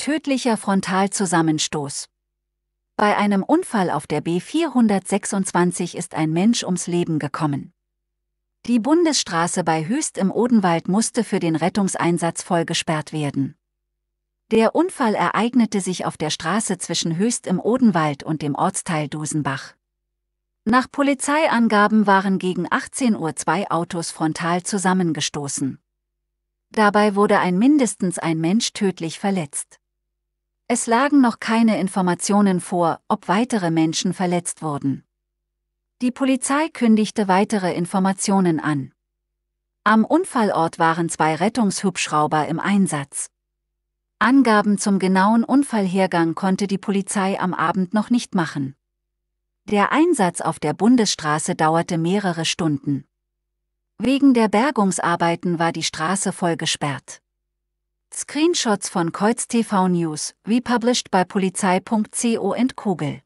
Tödlicher Frontalzusammenstoß. Bei einem Unfall auf der B426 ist ein Mensch ums Leben gekommen. Die Bundesstraße bei Höchst im Odenwald musste für den Rettungseinsatz vollgesperrt werden. Der Unfall ereignete sich auf der Straße zwischen Höchst im Odenwald und dem Ortsteil Dusenbach. Nach Polizeiangaben waren gegen 18 Uhr zwei Autos frontal zusammengestoßen. Dabei wurde ein mindestens ein Mensch tödlich verletzt. Es lagen noch keine Informationen vor, ob weitere Menschen verletzt wurden. Die Polizei kündigte weitere Informationen an. Am Unfallort waren zwei Rettungshubschrauber im Einsatz. Angaben zum genauen Unfallhergang konnte die Polizei am Abend noch nicht machen. Der Einsatz auf der Bundesstraße dauerte mehrere Stunden. Wegen der Bergungsarbeiten war die Straße voll gesperrt. Screenshots von Kreuz TV News, republished bei polizei.co und Kugel.